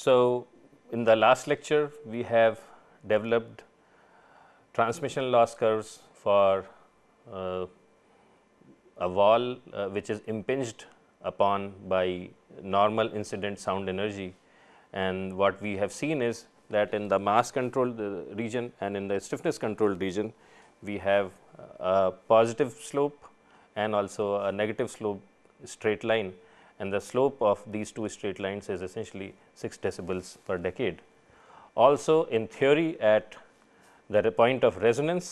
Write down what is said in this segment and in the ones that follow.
So, in the last lecture we have developed transmission loss curves for uh, a wall uh, which is impinged upon by normal incident sound energy and what we have seen is that in the mass controlled uh, region and in the stiffness controlled region we have a positive slope and also a negative slope straight line and the slope of these two straight lines is essentially 6 decibels per decade. Also in theory at the point of resonance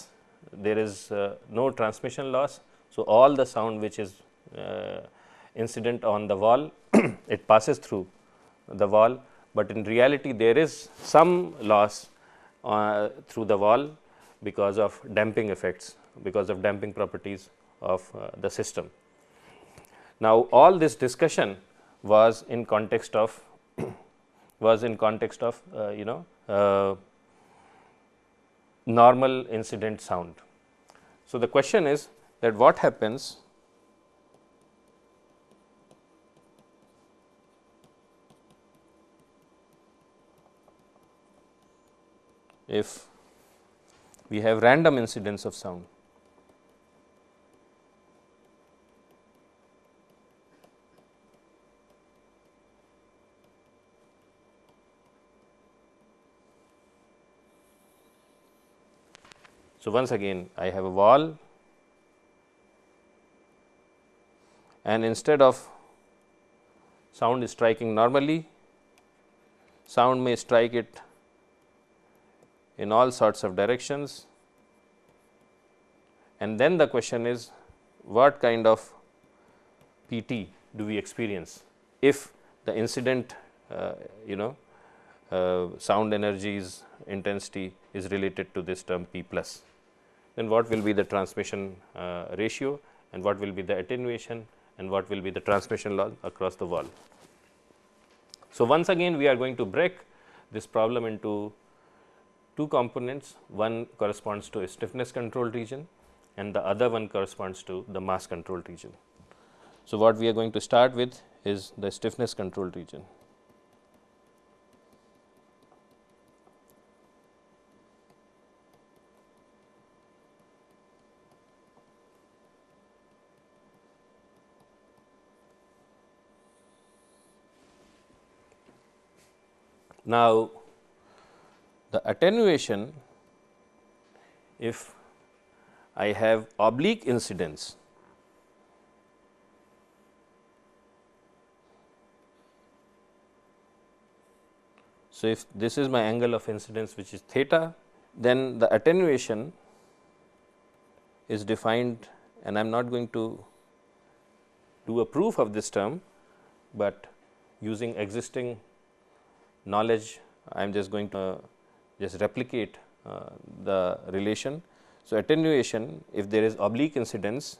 there is uh, no transmission loss. So, all the sound which is uh, incident on the wall it passes through the wall, but in reality there is some loss uh, through the wall because of damping effects because of damping properties of uh, the system. Now, all this discussion was in context of was in context of uh, you know uh, normal incident sound. So, the question is that what happens if we have random incidence of sound. So, once again I have a wall and instead of sound striking normally, sound may strike it in all sorts of directions. And then the question is what kind of PT do we experience if the incident uh, you know uh, sound energy's intensity is related to this term P plus then what will be the transmission uh, ratio and what will be the attenuation and what will be the transmission loss across the wall. So, once again we are going to break this problem into two components, one corresponds to a stiffness controlled region and the other one corresponds to the mass controlled region. So, what we are going to start with is the stiffness controlled region. Now, the attenuation if I have oblique incidence So, if this is my angle of incidence which is theta, then the attenuation is defined and I am not going to do a proof of this term, but using existing knowledge I am just going to uh, just replicate uh, the relation. So, attenuation if there is oblique incidence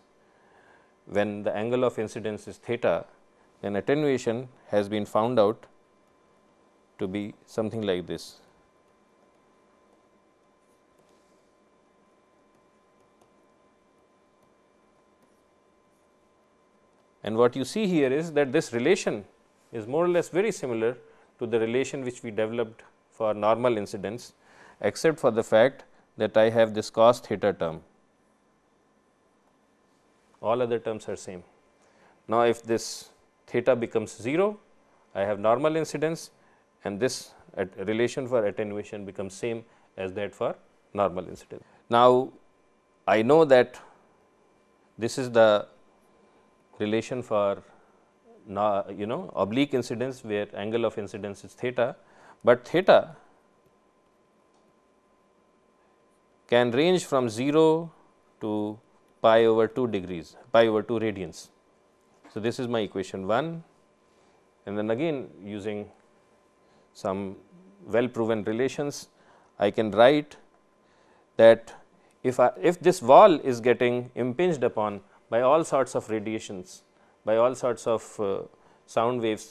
when the angle of incidence is theta then attenuation has been found out to be something like this. And what you see here is that this relation is more or less very similar to the relation which we developed for normal incidence except for the fact that I have this cos theta term. All other terms are same. Now, if this theta becomes 0, I have normal incidence and this relation for attenuation becomes same as that for normal incidence. Now, I know that this is the relation for you know oblique incidence where angle of incidence is theta, but theta can range from 0 to pi over 2 degrees, pi over 2 radians. So, this is my equation 1 and then again using some well proven relations, I can write that if, I, if this wall is getting impinged upon by all sorts of radiations, by all sorts of uh, sound waves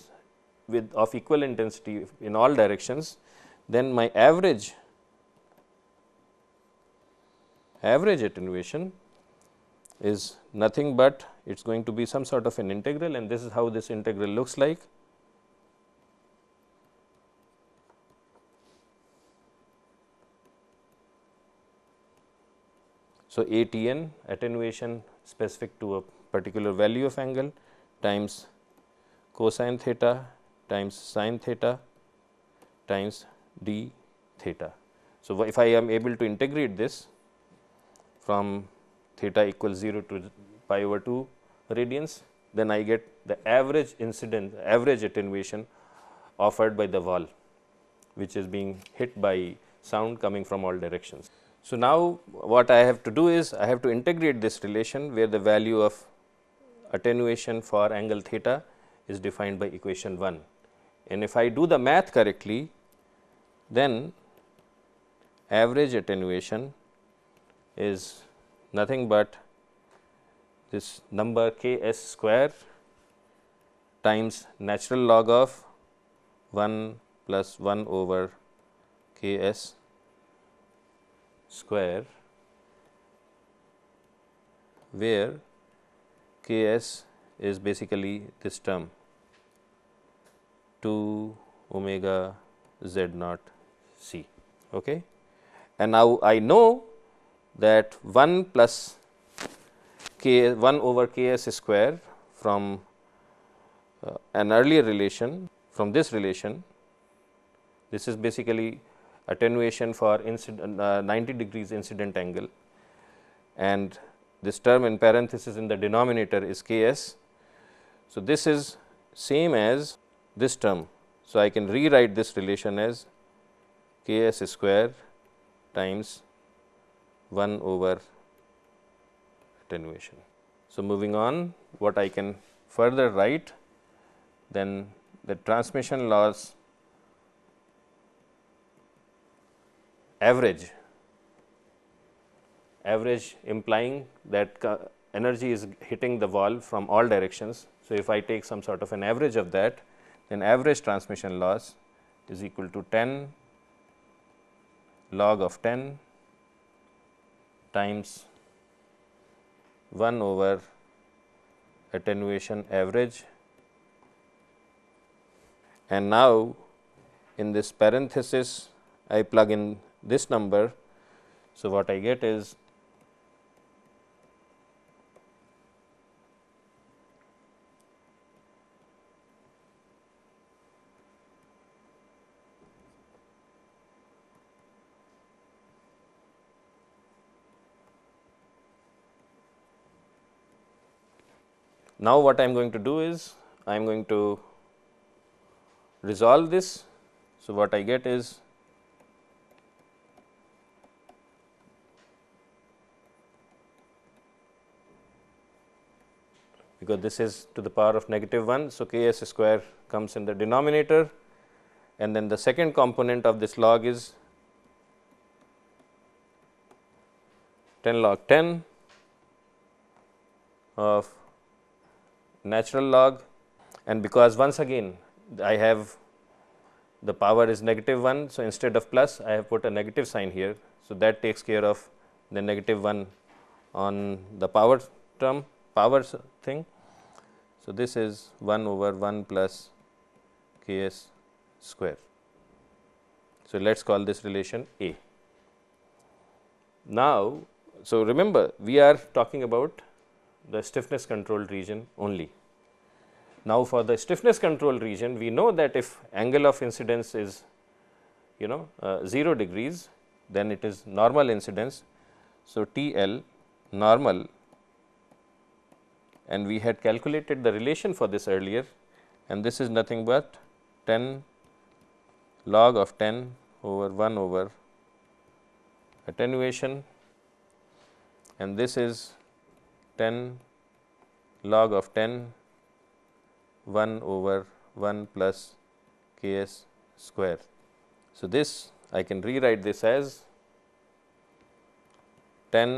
with of equal intensity in all directions, then my average average attenuation is nothing but it is going to be some sort of an integral and this is how this integral looks like. So, ATN attenuation specific to a particular value of angle times cosine theta times sine theta times d theta. So, if I am able to integrate this from theta equals 0 to pi over 2 radians, then I get the average incidence, average attenuation offered by the wall, which is being hit by sound coming from all directions. So, now what I have to do is I have to integrate this relation where the value of attenuation for angle theta is defined by equation 1. And if I do the math correctly, then average attenuation is nothing but this number k s square times natural log of 1 plus 1 over k s square where K s is basically this term 2 omega z naught c. Okay. And now, I know that 1 plus k 1 over k s square from uh, an earlier relation from this relation. This is basically attenuation for incident, uh, 90 degrees incident angle and this term in parenthesis in the denominator is K s. So, this is same as this term. So, I can rewrite this relation as K s square times 1 over attenuation. So, moving on what I can further write then the transmission loss average average implying that energy is hitting the wall from all directions. So, if I take some sort of an average of that, then average transmission loss is equal to 10 log of 10 times 1 over attenuation average. And now, in this parenthesis, I plug in this number. So, what I get is Now, what I am going to do is I am going to resolve this. So, what I get is because this is to the power of negative 1. So, k s square comes in the denominator and then the second component of this log is 10 log 10 of natural log and because once again I have the power is negative 1. So, instead of plus I have put a negative sign here. So, that takes care of the negative 1 on the power term power thing. So, this is 1 over 1 plus k s square. So, let us call this relation A. Now, so remember we are talking about the stiffness controlled region only. Now, for the stiffness controlled region, we know that if angle of incidence is you know uh, 0 degrees, then it is normal incidence. So, T L normal and we had calculated the relation for this earlier and this is nothing but 10 log of 10 over 1 over attenuation and this is 10 log of 10 1 over 1 plus k s square. So, this I can rewrite this as 10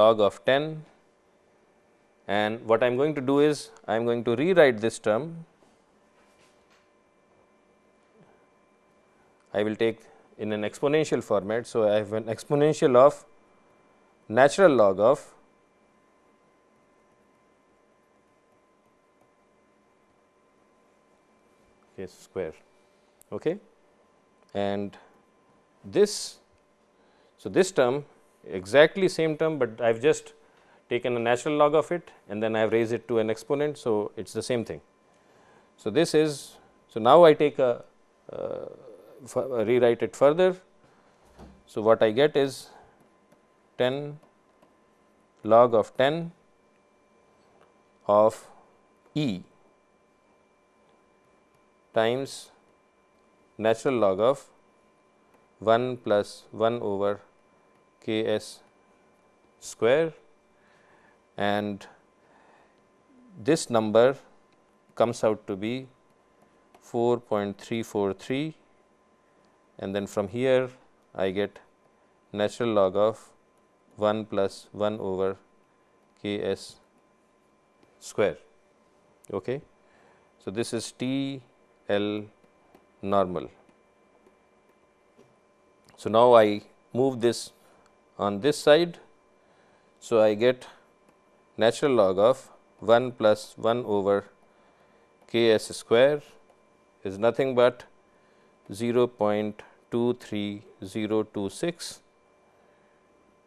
log of 10 and what I am going to do is I am going to rewrite this term. I will take in an exponential format. So, I have an exponential of natural log of k square. Okay. And this, so this term exactly same term, but I have just taken a natural log of it and then I have raised it to an exponent. So, it is the same thing. So, this is, so now I take a, uh, rewrite it further. So, what I get is 10 log of 10 of E times natural log of 1 plus 1 over k s square and this number comes out to be 4.343 and then from here I get natural log of 1 plus 1 over k s square. Okay. So, this is T L normal. So, now I move this on this side. So, I get natural log of 1 plus 1 over k s square is nothing but 0.23026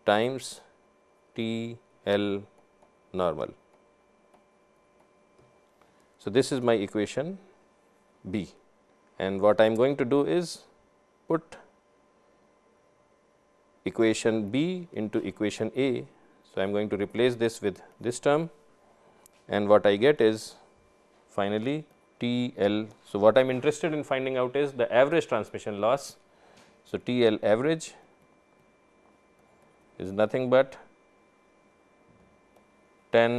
times T L normal. So, this is my equation B and what I am going to do is put equation B into equation A. So, I am going to replace this with this term and what I get is finally T L. So, what I am interested in finding out is the average transmission loss. So, T L average is nothing but 10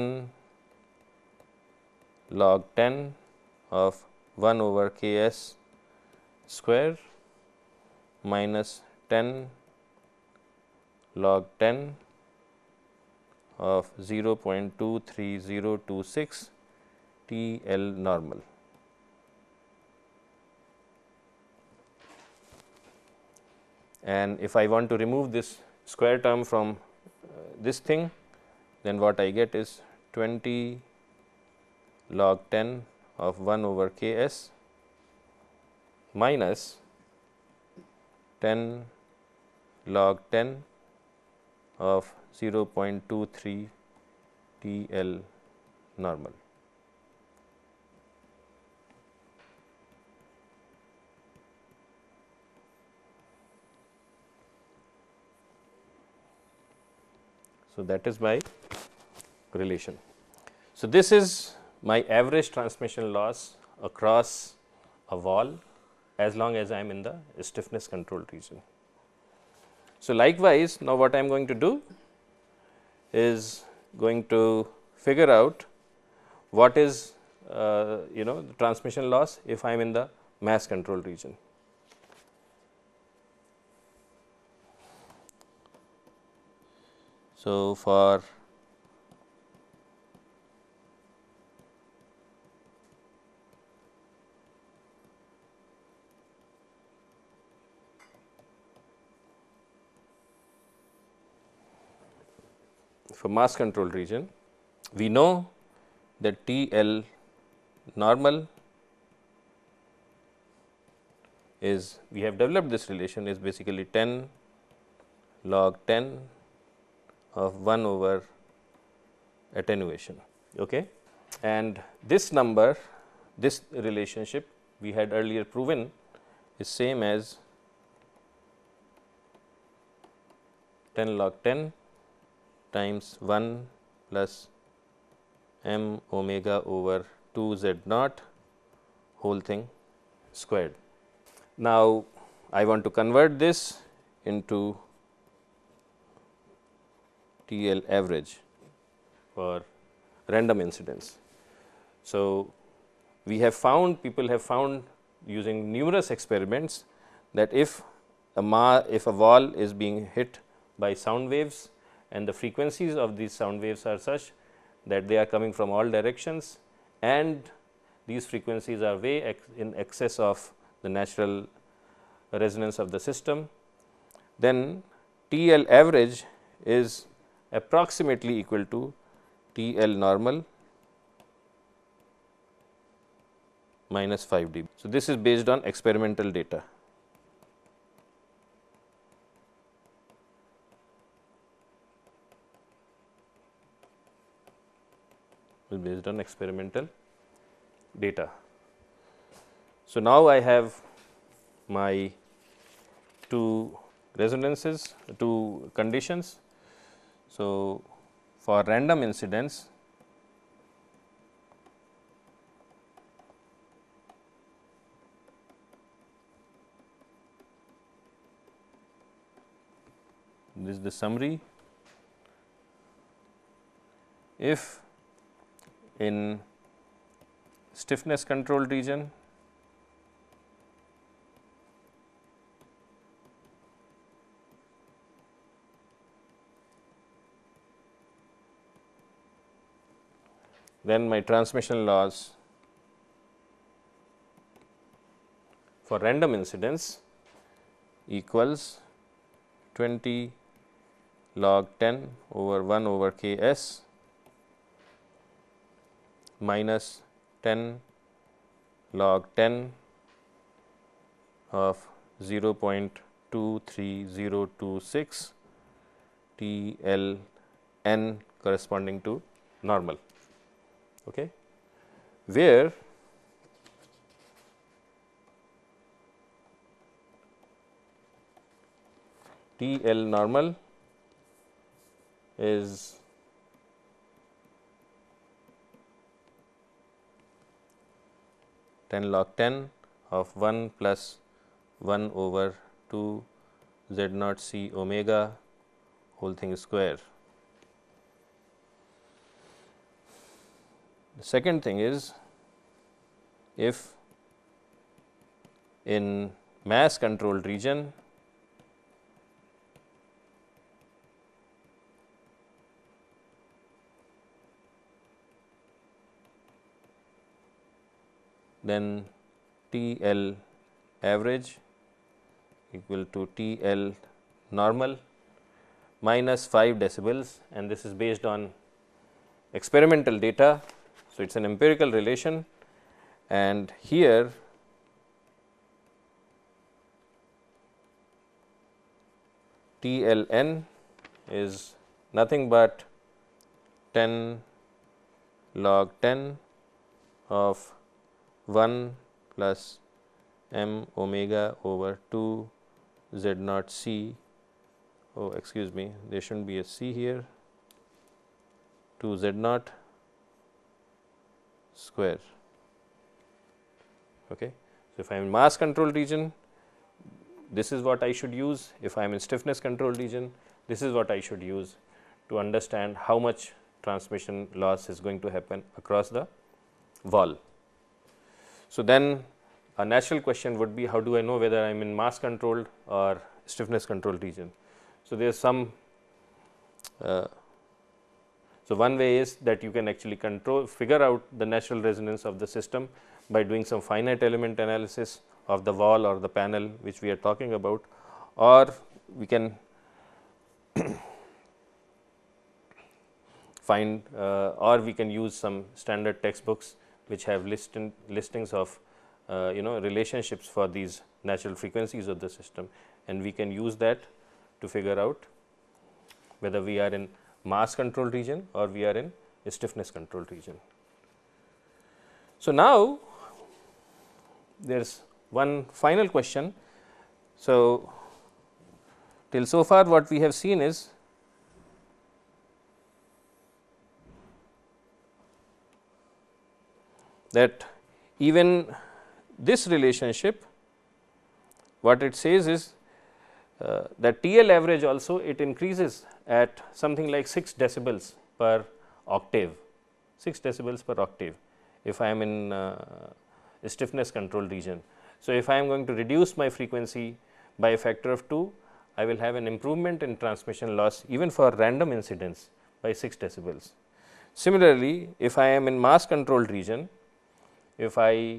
log 10 of 1 over k s square minus 10 log 10 of 0.23026 T L normal. And if I want to remove this square term from uh, this thing, then what I get is 20 log 10 of 1 over k s minus 10 log 10 of 0.23 T L normal. So, that is my relation. So, this is my average transmission loss across a wall as long as I am in the stiffness control region. So, likewise, now what I am going to do is going to figure out what is uh, you know the transmission loss if I am in the mass control region. So, for for mass control region, we know that T L normal is we have developed this relation is basically 10 log 10 of 1 over attenuation. Okay? And this number, this relationship we had earlier proven is same as 10 log 10 times 1 plus m omega over 2 z naught whole thing squared. Now, I want to convert this into T L average for random incidents. So, we have found people have found using numerous experiments that if a ma if a wall is being hit by sound waves and the frequencies of these sound waves are such that they are coming from all directions and these frequencies are way ex in excess of the natural resonance of the system, then T L average is approximately equal to T L normal minus 5 dB. So, this is based on experimental data. based on experimental data. So, now I have my two resonances, two conditions so, for random incidents this is the summary. If in stiffness control region then my transmission loss for random incidence equals 20 log 10 over 1 over k s minus 10 log 10 of 0.23026 T L n corresponding to normal okay, where T L normal is ten log ten of one plus one over two z naught c omega whole thing square. The second thing is if in mass controlled region then T L average equal to T L normal minus 5 decibels and this is based on experimental data so, it is an empirical relation and here T L n is nothing but 10 log 10 of 1 plus m omega over 2 z naught c oh excuse me there should not be a c here 2 z naught square. Okay. So, if I am in mass control region, this is what I should use. If I am in stiffness control region, this is what I should use to understand how much transmission loss is going to happen across the wall. So, then a natural question would be how do I know whether I am in mass controlled or stiffness controlled region. So, there is some uh, so, one way is that you can actually control figure out the natural resonance of the system by doing some finite element analysis of the wall or the panel which we are talking about or we can find uh, or we can use some standard textbooks which have listing, listings of uh, you know relationships for these natural frequencies of the system and we can use that to figure out whether we are in mass control region or we are in stiffness control region. So, now there is one final question. So, till so far what we have seen is that even this relationship what it says is uh, that TL average also it increases at something like 6 decibels per octave, 6 decibels per octave if I am in uh, stiffness control region. So, if I am going to reduce my frequency by a factor of 2, I will have an improvement in transmission loss even for random incidence by 6 decibels. Similarly, if I am in mass controlled region, if I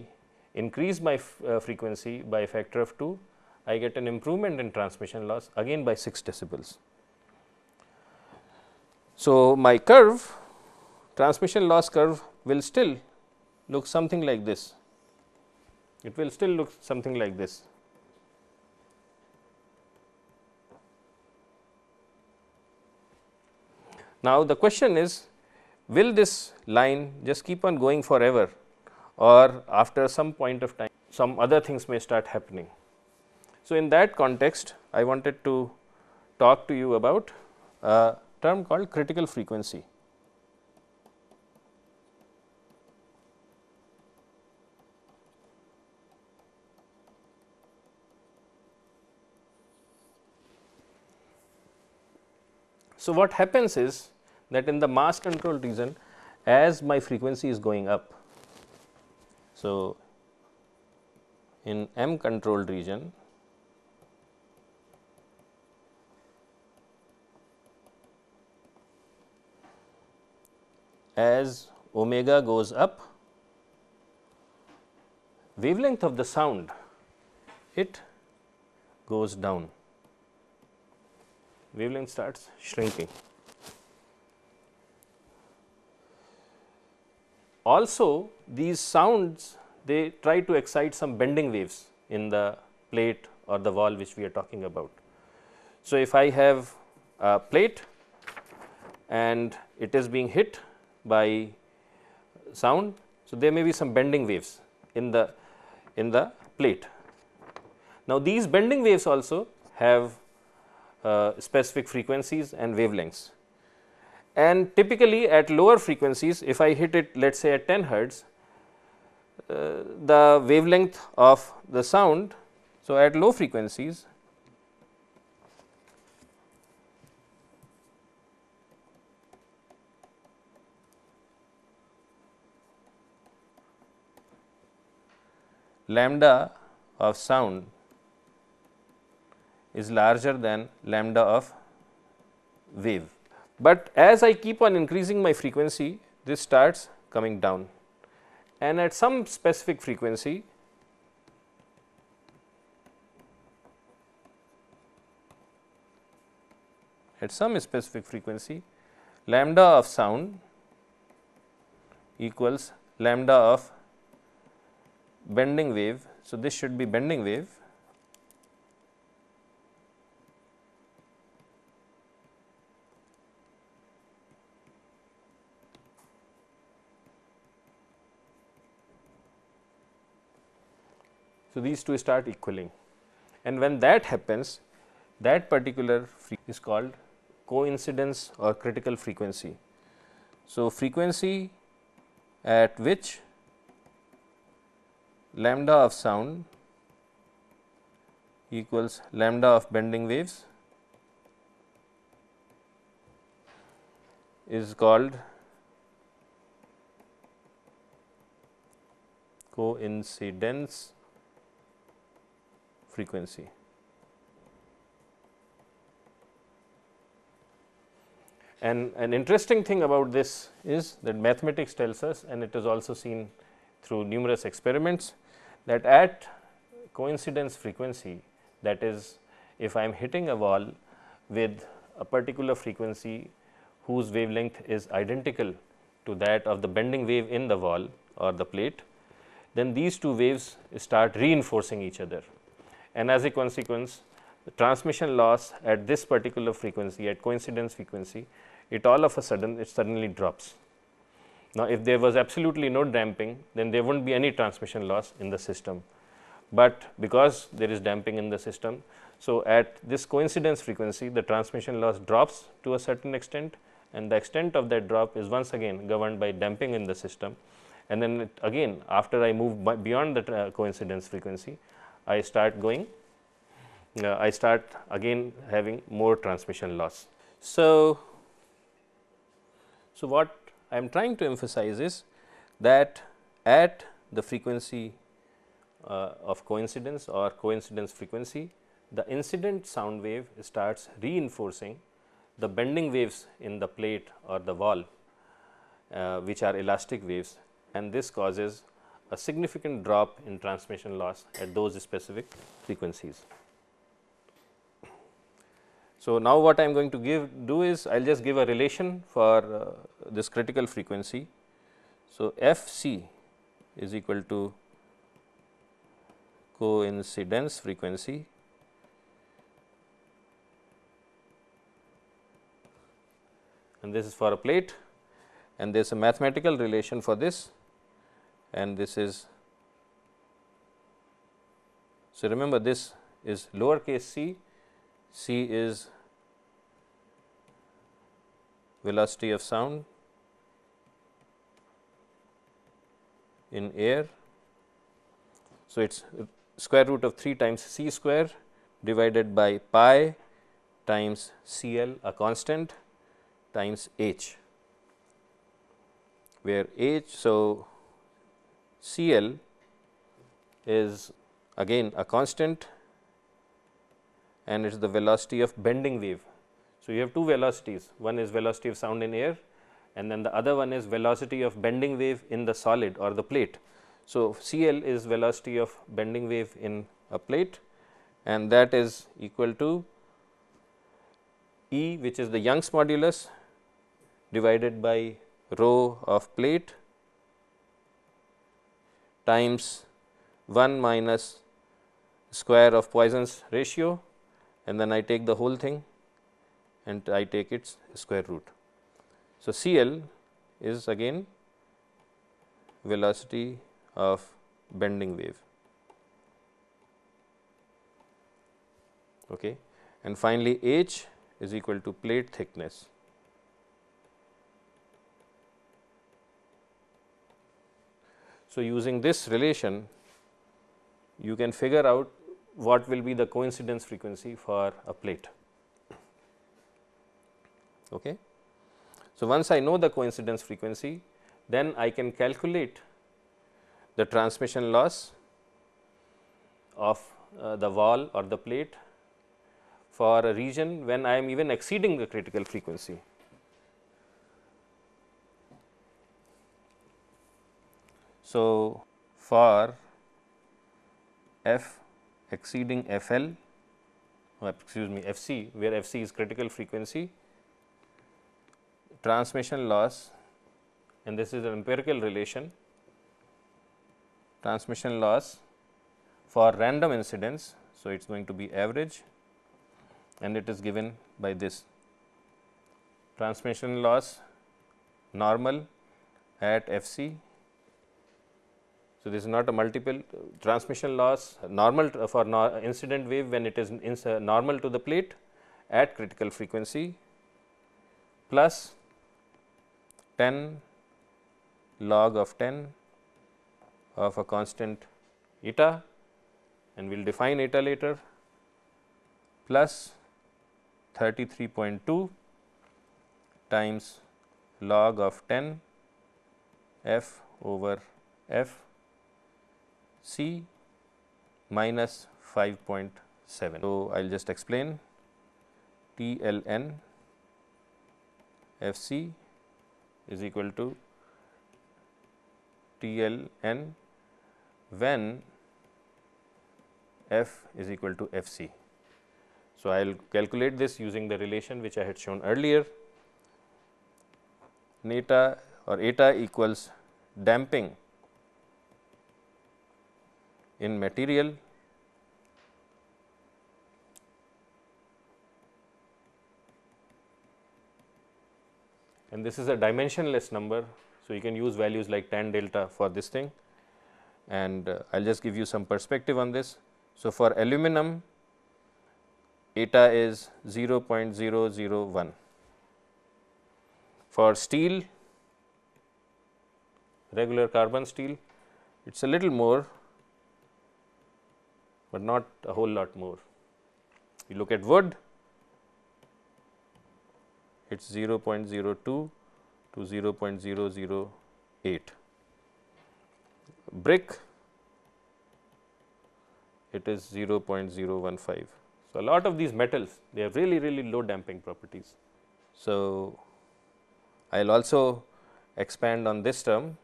increase my uh, frequency by a factor of 2, I get an improvement in transmission loss again by 6 decibels. So, my curve transmission loss curve will still look something like this. It will still look something like this. Now, the question is will this line just keep on going forever or after some point of time some other things may start happening. So, in that context I wanted to talk to you about uh, term called critical frequency. So, what happens is that in the mass control region as my frequency is going up. So, in M controlled region as omega goes up, wavelength of the sound it goes down, wavelength starts shrinking. Also these sounds they try to excite some bending waves in the plate or the wall which we are talking about. So, if I have a plate and it is being hit by sound. So, there may be some bending waves in the in the plate. Now, these bending waves also have uh, specific frequencies and wavelengths. And typically at lower frequencies, if I hit it let us say at 10 hertz, uh, the wavelength of the sound. So, at low frequencies lambda of sound is larger than lambda of wave. But as I keep on increasing my frequency, this starts coming down and at some specific frequency, at some specific frequency, lambda of sound equals lambda of bending wave. So, this should be bending wave So, these two start equaling and when that happens that particular is called coincidence or critical frequency. So, frequency at which lambda of sound equals lambda of bending waves is called coincidence frequency. And an interesting thing about this is that mathematics tells us and it is also seen through numerous experiments that at coincidence frequency that is if I am hitting a wall with a particular frequency whose wavelength is identical to that of the bending wave in the wall or the plate, then these two waves start reinforcing each other. And as a consequence, the transmission loss at this particular frequency, at coincidence frequency, it all of a sudden, it suddenly drops. Now, if there was absolutely no damping, then there would not be any transmission loss in the system, but because there is damping in the system. So, at this coincidence frequency, the transmission loss drops to a certain extent and the extent of that drop is once again governed by damping in the system. And then again, after I move beyond the uh, coincidence frequency, I start going, uh, I start again having more transmission loss. So, so what I am trying to emphasize is that at the frequency uh, of coincidence or coincidence frequency, the incident sound wave starts reinforcing the bending waves in the plate or the wall, uh, which are elastic waves and this causes a significant drop in transmission loss at those specific frequencies. So, now what I am going to give do is I will just give a relation for uh, this critical frequency. So, f c is equal to coincidence frequency and this is for a plate and there is a mathematical relation for this and this is. So, remember this is lower case c c is velocity of sound in air. So, it is square root of 3 times c square divided by pi times C L a constant times H, where H. So, C L is again a constant and it is the velocity of bending wave. So, you have two velocities one is velocity of sound in air and then the other one is velocity of bending wave in the solid or the plate. So, C L is velocity of bending wave in a plate and that is equal to E which is the Young's modulus divided by rho of plate times 1 minus square of Poisson's ratio and then I take the whole thing and I take its square root. So, C L is again velocity of bending wave. Okay. And finally, H is equal to plate thickness. So, using this relation you can figure out what will be the coincidence frequency for a plate. Okay. So, once I know the coincidence frequency, then I can calculate the transmission loss of uh, the wall or the plate for a region when I am even exceeding the critical frequency. So, for f exceeding f l uh, excuse me f c where f c is critical frequency, transmission loss and this is an empirical relation transmission loss for random incidence, So, it is going to be average and it is given by this transmission loss normal at f c so, this is not a multiple uh, transmission loss normal uh, for no incident wave when it is uh, normal to the plate at critical frequency plus 10 log of 10 of a constant eta and we will define eta later plus 33.2 times log of 10 f over f C minus 5.7. So, I will just explain T L N F C is equal to T L N when F is equal to F C. So, I will calculate this using the relation which I had shown earlier neta or eta equals damping in material and this is a dimensionless number. So, you can use values like tan delta for this thing and uh, I will just give you some perspective on this. So, for aluminum eta is 0 0.001. For steel, regular carbon steel, it is a little more but not a whole lot more. You look at wood, it is 0.02 to 0.008. Brick, it is 0.015. So, a lot of these metals, they have really, really low damping properties. So, I will also expand on this term.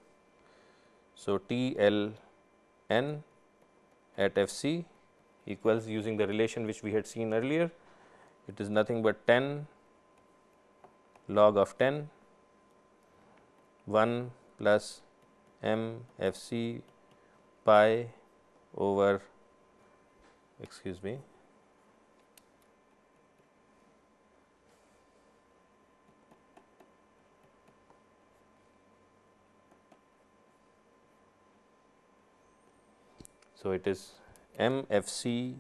So, T L N at F C equals using the relation which we had seen earlier. It is nothing but 10 log of 10 1 plus m f c pi over excuse me So, it is MFC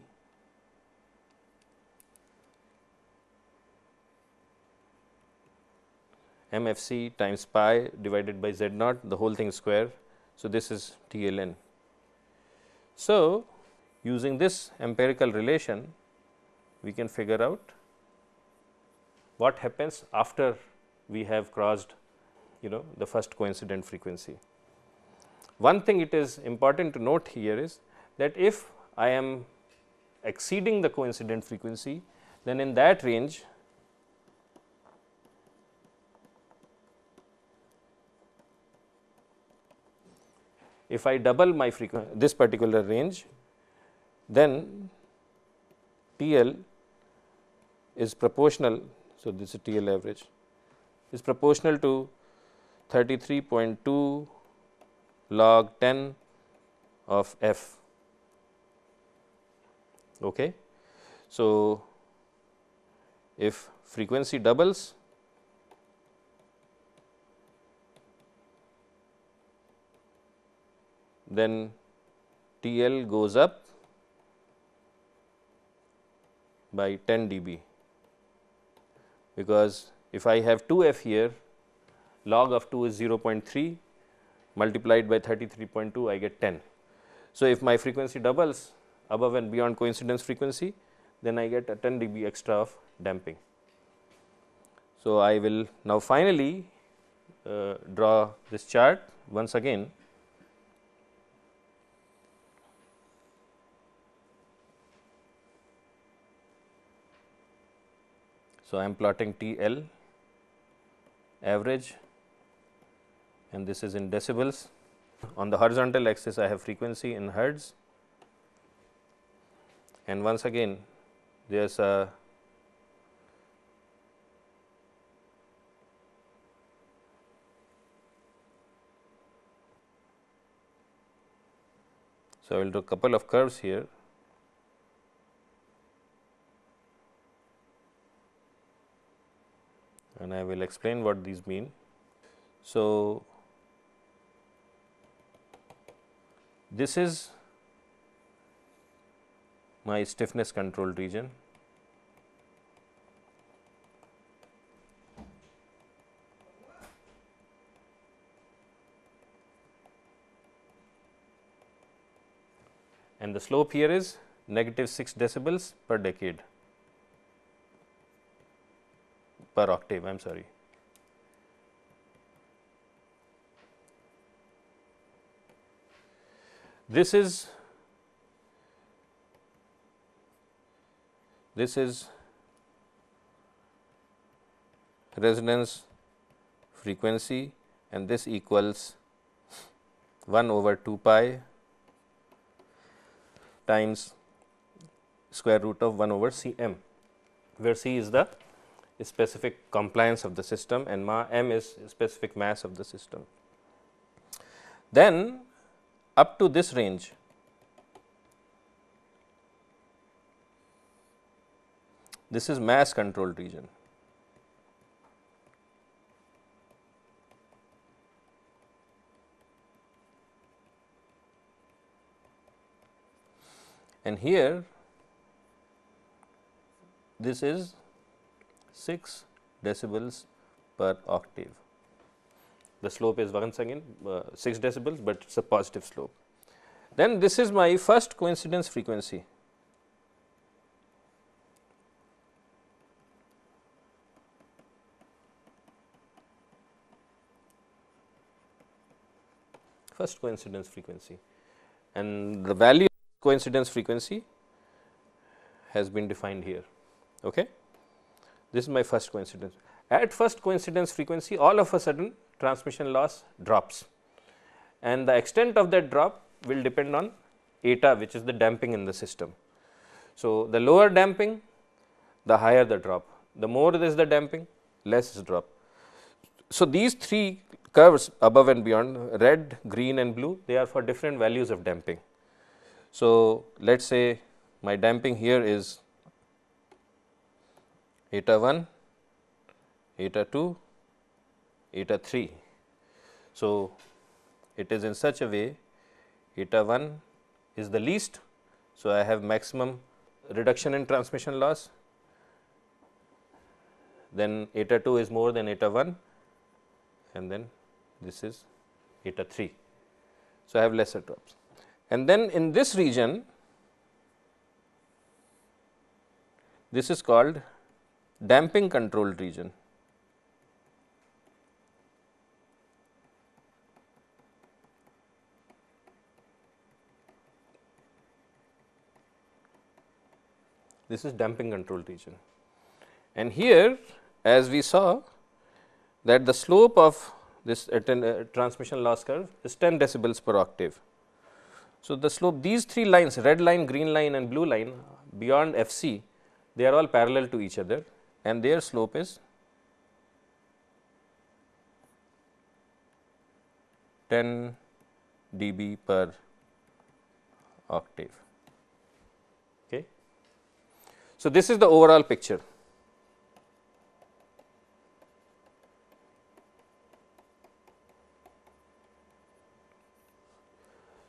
MFC times pi divided by Z naught the whole thing square. So, this is TLN. So, using this empirical relation we can figure out what happens after we have crossed you know the first coincident frequency. One thing it is important to note here is that if I am exceeding the coincident frequency, then in that range if I double my frequency this particular range, then TL is proportional. So, this is TL average is proportional to 33.2 log 10 of f Okay. So, if frequency doubles then TL goes up by 10 dB because if I have 2 f here log of 2 is 0.3 multiplied by 33.2 I get 10. So, if my frequency doubles above and beyond coincidence frequency, then I get a 10 dB extra of damping. So, I will now finally uh, draw this chart once again. So, I am plotting T L average and this is in decibels. On the horizontal axis I have frequency in hertz and once again there is a So, I will do a couple of curves here. and I will explain what these mean. So, this is my stiffness control region. And the slope here is negative 6 decibels per decade per octave, I am sorry. This is this is resonance frequency and this equals 1 over 2 pi times square root of 1 over C m, where C is the specific compliance of the system and ma m is specific mass of the system. Then up to this range, This is mass controlled region. And here this is 6 decibels per octave. The slope is once again uh, 6 decibels, but it is a positive slope. Then this is my first coincidence frequency first coincidence frequency and the value of coincidence frequency has been defined here. Okay? This is my first coincidence. At first coincidence frequency all of a sudden transmission loss drops and the extent of that drop will depend on eta which is the damping in the system. So, the lower damping the higher the drop, the more there is the damping less drop. So, these three curves above and beyond red, green and blue they are for different values of damping. So, let us say my damping here is eta 1, eta 2, eta 3. So, it is in such a way eta 1 is the least. So, I have maximum reduction in transmission loss then eta 2 is more than eta 1 and then this is eta 3. So, I have lesser drops and then in this region this is called damping controlled region. This is damping control region and here as we saw that the slope of this uh, uh, transmission loss curve is 10 decibels per octave. So, the slope these three lines red line, green line and blue line beyond f c they are all parallel to each other and their slope is 10 dB per octave. Okay. So, this is the overall picture.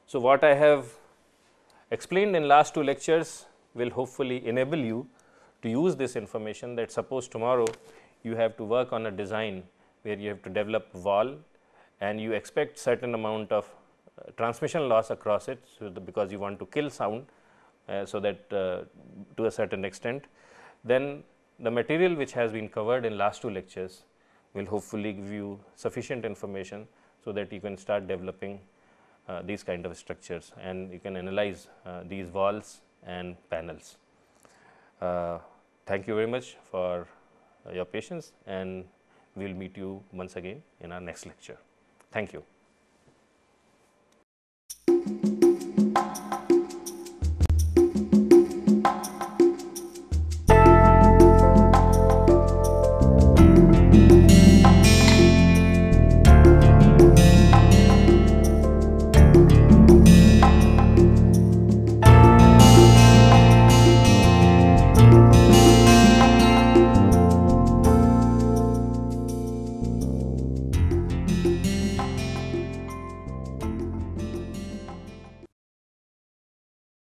So, what I have explained in last two lectures will hopefully enable you to use this information that suppose tomorrow you have to work on a design where you have to develop wall and you expect certain amount of uh, transmission loss across it. So, because you want to kill sound uh, so that uh, to a certain extent then the material which has been covered in last two lectures will hopefully give you sufficient information so that you can start developing uh, these kind of structures and you can analyze uh, these walls and panels. Uh, thank you very much for uh, your patience and we will meet you once again in our next lecture. Thank you.